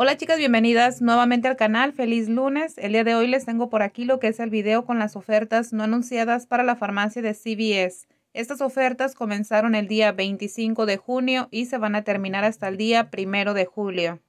Hola chicas, bienvenidas nuevamente al canal. Feliz lunes. El día de hoy les tengo por aquí lo que es el video con las ofertas no anunciadas para la farmacia de CVS. Estas ofertas comenzaron el día 25 de junio y se van a terminar hasta el día 1 de julio.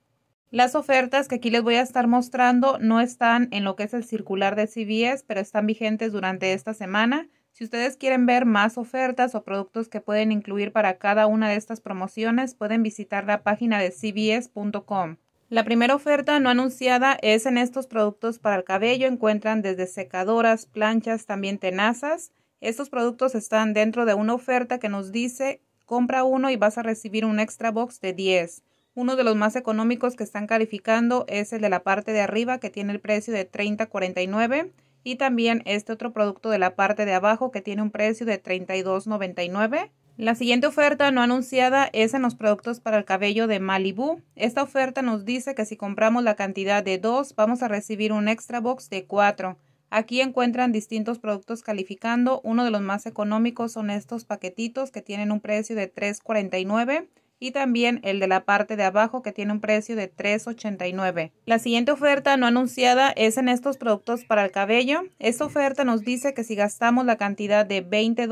Las ofertas que aquí les voy a estar mostrando no están en lo que es el circular de CVS, pero están vigentes durante esta semana. Si ustedes quieren ver más ofertas o productos que pueden incluir para cada una de estas promociones, pueden visitar la página de cbs.com. La primera oferta no anunciada es en estos productos para el cabello. Encuentran desde secadoras, planchas, también tenazas. Estos productos están dentro de una oferta que nos dice compra uno y vas a recibir un extra box de 10. Uno de los más económicos que están calificando es el de la parte de arriba que tiene el precio de 30.49 y también este otro producto de la parte de abajo que tiene un precio de 32.99. La siguiente oferta no anunciada es en los productos para el cabello de Malibu. Esta oferta nos dice que si compramos la cantidad de dos, vamos a recibir un extra box de cuatro. Aquí encuentran distintos productos calificando. Uno de los más económicos son estos paquetitos que tienen un precio de $3.49 y también el de la parte de abajo que tiene un precio de $3.89. La siguiente oferta no anunciada es en estos productos para el cabello. Esta oferta nos dice que si gastamos la cantidad de 20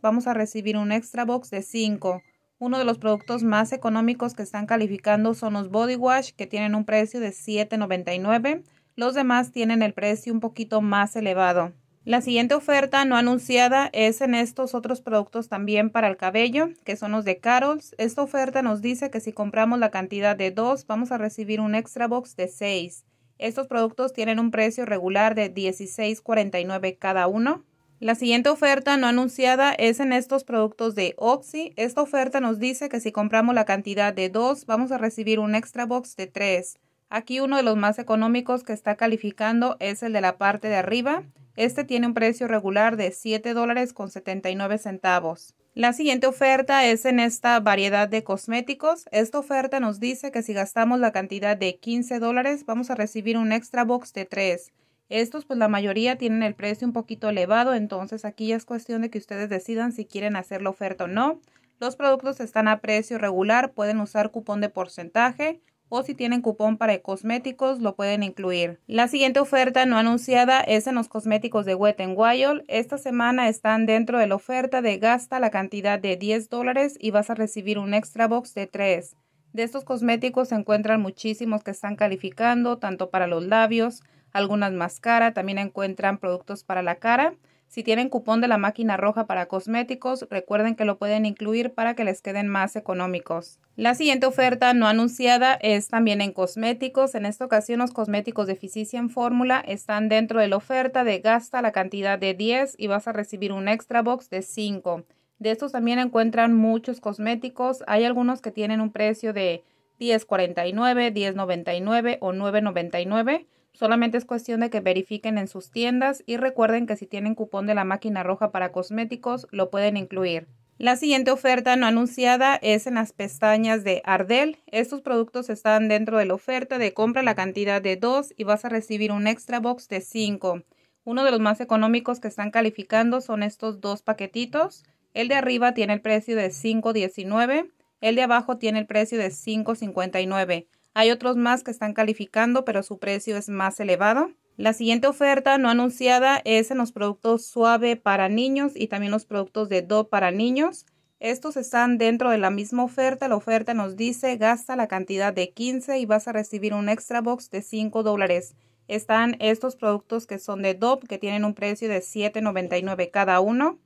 vamos a recibir un extra box de 5. Uno de los productos más económicos que están calificando son los body wash que tienen un precio de $7.99. Los demás tienen el precio un poquito más elevado. La siguiente oferta no anunciada es en estos otros productos también para el cabello, que son los de Carols. Esta oferta nos dice que si compramos la cantidad de 2, vamos a recibir un extra box de 6. Estos productos tienen un precio regular de $16.49 cada uno. La siguiente oferta no anunciada es en estos productos de Oxy. Esta oferta nos dice que si compramos la cantidad de 2, vamos a recibir un extra box de 3. Aquí uno de los más económicos que está calificando es el de la parte de arriba. Este tiene un precio regular de $7.79 dólares con nueve centavos. La siguiente oferta es en esta variedad de cosméticos. Esta oferta nos dice que si gastamos la cantidad de 15 dólares vamos a recibir un extra box de 3. Estos pues la mayoría tienen el precio un poquito elevado, entonces aquí ya es cuestión de que ustedes decidan si quieren hacer la oferta o no. Los productos están a precio regular, pueden usar cupón de porcentaje o si tienen cupón para cosméticos lo pueden incluir. La siguiente oferta no anunciada es en los cosméticos de Wet n Wild. Esta semana están dentro de la oferta de gasta la cantidad de 10 dólares y vas a recibir un extra box de 3. De estos cosméticos se encuentran muchísimos que están calificando, tanto para los labios, algunas más cara, también encuentran productos para la cara. Si tienen cupón de la máquina roja para cosméticos, recuerden que lo pueden incluir para que les queden más económicos. La siguiente oferta no anunciada es también en cosméticos. En esta ocasión los cosméticos de en Fórmula están dentro de la oferta de gasta la cantidad de 10 y vas a recibir un extra box de 5. De estos también encuentran muchos cosméticos. Hay algunos que tienen un precio de 10.49, 10.99 o 9.99. Solamente es cuestión de que verifiquen en sus tiendas y recuerden que si tienen cupón de la máquina roja para cosméticos, lo pueden incluir. La siguiente oferta no anunciada es en las pestañas de Ardell. Estos productos están dentro de la oferta de compra la cantidad de 2 y vas a recibir un extra box de 5. Uno de los más económicos que están calificando son estos dos paquetitos. El de arriba tiene el precio de 5.19, el de abajo tiene el precio de 5.59. Hay otros más que están calificando, pero su precio es más elevado. La siguiente oferta no anunciada es en los productos suave para niños y también los productos de do para niños. Estos están dentro de la misma oferta. La oferta nos dice gasta la cantidad de 15 y vas a recibir un extra box de 5 dólares. Están estos productos que son de DOP que tienen un precio de $7.99 cada uno.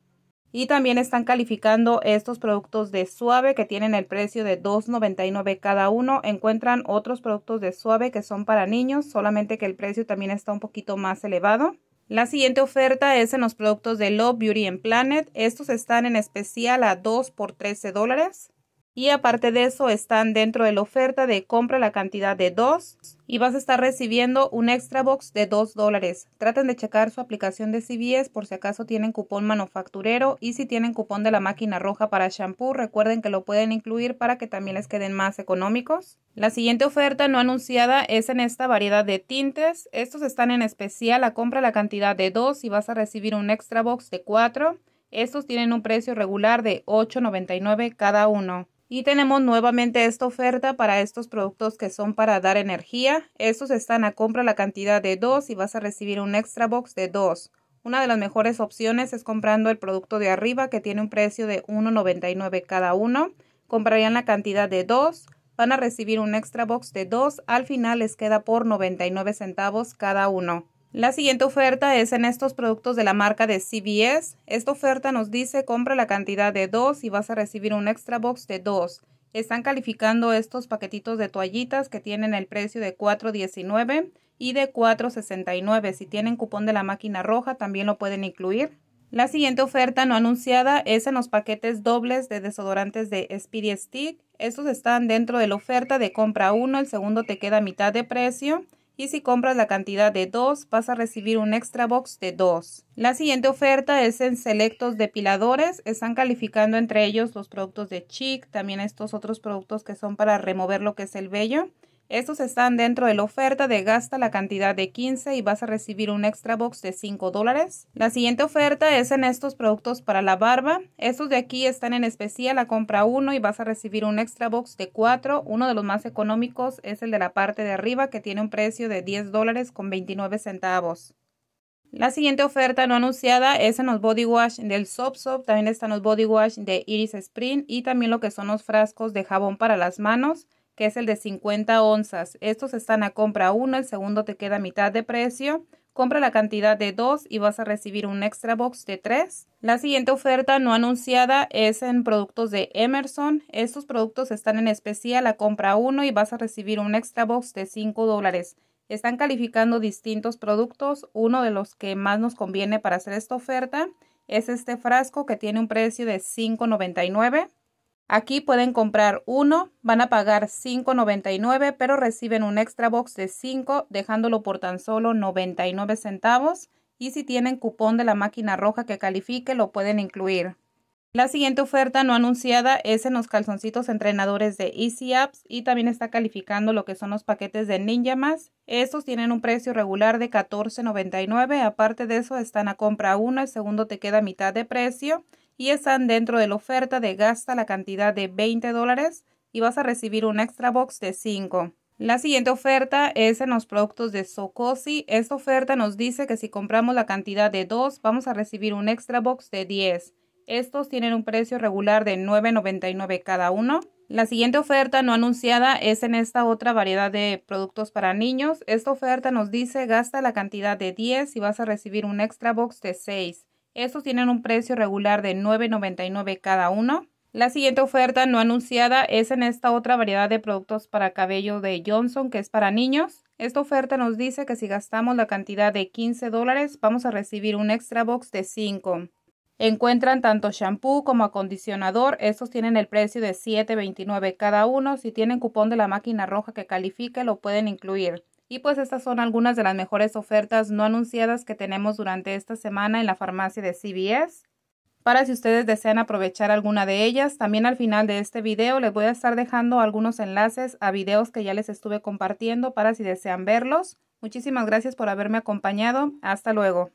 Y también están calificando estos productos de suave que tienen el precio de $2.99 cada uno. Encuentran otros productos de suave que son para niños, solamente que el precio también está un poquito más elevado. La siguiente oferta es en los productos de Love Beauty and Planet. Estos están en especial a 2 por 13 dólares. Y aparte de eso, están dentro de la oferta de compra la cantidad de 2 y vas a estar recibiendo un extra box de 2 dólares. Traten de checar su aplicación de CVS por si acaso tienen cupón manufacturero y si tienen cupón de la máquina roja para shampoo, recuerden que lo pueden incluir para que también les queden más económicos. La siguiente oferta no anunciada es en esta variedad de tintes. Estos están en especial a compra la cantidad de 2 y vas a recibir un extra box de 4. Estos tienen un precio regular de $8.99 cada uno. Y tenemos nuevamente esta oferta para estos productos que son para dar energía. Estos están a compra la cantidad de dos y vas a recibir un extra box de dos. Una de las mejores opciones es comprando el producto de arriba que tiene un precio de 1.99 cada uno. Comprarían la cantidad de dos, van a recibir un extra box de dos al final les queda por 99 centavos cada uno. La siguiente oferta es en estos productos de la marca de CBS. Esta oferta nos dice compra la cantidad de dos y vas a recibir un extra box de dos. Están calificando estos paquetitos de toallitas que tienen el precio de $4.19 y de $4.69. Si tienen cupón de la máquina roja también lo pueden incluir. La siguiente oferta no anunciada es en los paquetes dobles de desodorantes de Speedy Stick. Estos están dentro de la oferta de compra uno, el segundo te queda a mitad de precio y si compras la cantidad de dos vas a recibir un extra box de dos. La siguiente oferta es en selectos depiladores, están calificando entre ellos los productos de Chic, también estos otros productos que son para remover lo que es el vello. Estos están dentro de la oferta de gasta la cantidad de 15 y vas a recibir un extra box de 5 dólares. La siguiente oferta es en estos productos para la barba. Estos de aquí están en especial a compra 1 y vas a recibir un extra box de 4. Uno de los más económicos es el de la parte de arriba que tiene un precio de 10 dólares con 29 centavos. La siguiente oferta no anunciada es en los body wash del Soap Soap, también están los body wash de Iris Spring y también lo que son los frascos de jabón para las manos que es el de 50 onzas. Estos están a compra 1, el segundo te queda a mitad de precio. Compra la cantidad de 2 y vas a recibir un extra box de 3. La siguiente oferta no anunciada es en productos de Emerson. Estos productos están en especial a compra 1 y vas a recibir un extra box de 5 dólares. Están calificando distintos productos. Uno de los que más nos conviene para hacer esta oferta es este frasco que tiene un precio de $5.99. Aquí pueden comprar uno, van a pagar $5.99, pero reciben un extra box de 5, dejándolo por tan solo 99 centavos. Y si tienen cupón de la máquina roja que califique, lo pueden incluir. La siguiente oferta no anunciada es en los calzoncitos entrenadores de Easy Apps y también está calificando lo que son los paquetes de Ninja Más. Estos tienen un precio regular de $14.99, aparte de eso están a compra uno, el segundo te queda a mitad de precio y están dentro de la oferta de gasta la cantidad de 20 dólares y vas a recibir un extra box de 5. La siguiente oferta es en los productos de Socosi. Esta oferta nos dice que si compramos la cantidad de 2 vamos a recibir un extra box de 10. Estos tienen un precio regular de 9.99 cada uno. La siguiente oferta no anunciada es en esta otra variedad de productos para niños. Esta oferta nos dice gasta la cantidad de 10 y vas a recibir un extra box de 6. Estos tienen un precio regular de $9.99 cada uno. La siguiente oferta no anunciada es en esta otra variedad de productos para cabello de Johnson que es para niños. Esta oferta nos dice que si gastamos la cantidad de 15 vamos a recibir un extra box de 5. Encuentran tanto shampoo como acondicionador. Estos tienen el precio de $7.29 cada uno. Si tienen cupón de la máquina roja que califique lo pueden incluir. Y pues estas son algunas de las mejores ofertas no anunciadas que tenemos durante esta semana en la farmacia de CVS. Para si ustedes desean aprovechar alguna de ellas, también al final de este video les voy a estar dejando algunos enlaces a videos que ya les estuve compartiendo para si desean verlos. Muchísimas gracias por haberme acompañado. Hasta luego.